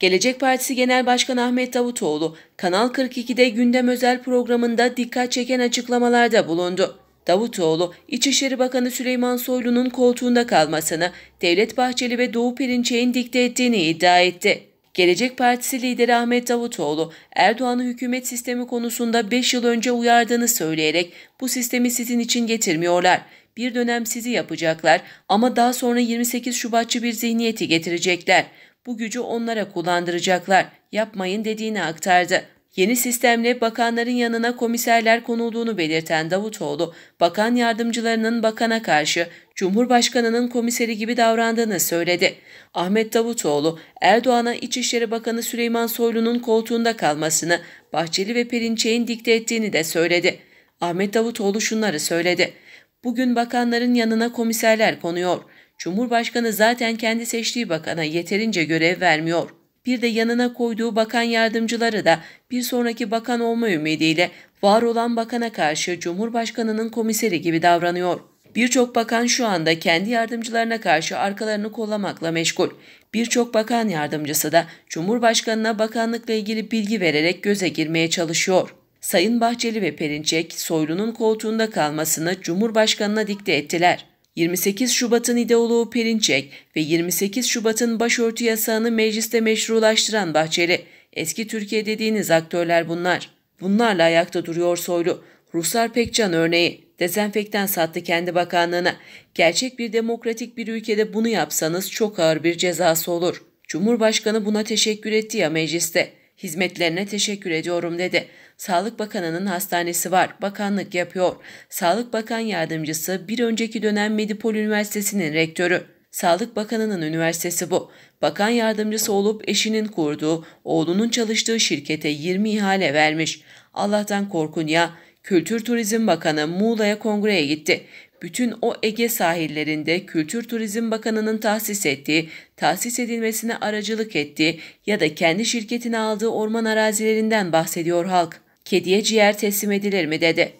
Gelecek Partisi Genel Başkanı Ahmet Davutoğlu, Kanal 42'de gündem özel programında dikkat çeken açıklamalarda bulundu. Davutoğlu, İçişleri Bakanı Süleyman Soylu'nun koltuğunda kalmasını, Devlet Bahçeli ve Doğu Perinçek'in dikte ettiğini iddia etti. Gelecek Partisi lideri Ahmet Davutoğlu, Erdoğan'ı hükümet sistemi konusunda 5 yıl önce uyardığını söyleyerek bu sistemi sizin için getirmiyorlar. Bir dönem sizi yapacaklar ama daha sonra 28 Şubatçı bir zihniyeti getirecekler. Bu gücü onlara kullandıracaklar. Yapmayın dediğini aktardı. Yeni sistemle bakanların yanına komiserler konulduğunu belirten Davutoğlu, bakan yardımcılarının bakana karşı Cumhurbaşkanının komiseri gibi davrandığını söyledi. Ahmet Davutoğlu, Erdoğan'a İçişleri Bakanı Süleyman Soylu'nun koltuğunda kalmasını Bahçeli ve Perinçek'in dikte ettiğini de söyledi. Ahmet Davutoğlu şunları söyledi. Bugün bakanların yanına komiserler konuyor. Cumhurbaşkanı zaten kendi seçtiği bakana yeterince görev vermiyor. Bir de yanına koyduğu bakan yardımcıları da bir sonraki bakan olma ümidiyle var olan bakana karşı Cumhurbaşkanının komiseri gibi davranıyor. Birçok bakan şu anda kendi yardımcılarına karşı arkalarını kollamakla meşgul. Birçok bakan yardımcısı da Cumhurbaşkanına bakanlıkla ilgili bilgi vererek göze girmeye çalışıyor. Sayın Bahçeli ve Perinçek Soylu'nun koltuğunda kalmasını Cumhurbaşkanı'na dikte ettiler. 28 Şubat'ın ideoloğu Perinçek ve 28 Şubat'ın başörtü yasağını mecliste meşrulaştıran Bahçeli, eski Türkiye dediğiniz aktörler bunlar. Bunlarla ayakta duruyor Soylu. Ruslar Pekcan örneği, dezenfektan sattı kendi bakanlığına. Gerçek bir demokratik bir ülkede bunu yapsanız çok ağır bir cezası olur. Cumhurbaşkanı buna teşekkür etti ya mecliste. Hizmetlerine teşekkür ediyorum dedi. Sağlık Bakanı'nın hastanesi var. Bakanlık yapıyor. Sağlık Bakan Yardımcısı bir önceki dönem Medipol Üniversitesi'nin rektörü. Sağlık Bakanı'nın üniversitesi bu. Bakan yardımcısı olup eşinin kurduğu, oğlunun çalıştığı şirkete 20 ihale vermiş. Allah'tan korkun ya. Kültür Turizm Bakanı Muğla'ya kongreye gitti. Bütün o Ege sahillerinde Kültür Turizm Bakanı'nın tahsis ettiği, tahsis edilmesine aracılık ettiği ya da kendi şirketine aldığı orman arazilerinden bahsediyor halk. Kediye ciğer teslim edilir mi dedi.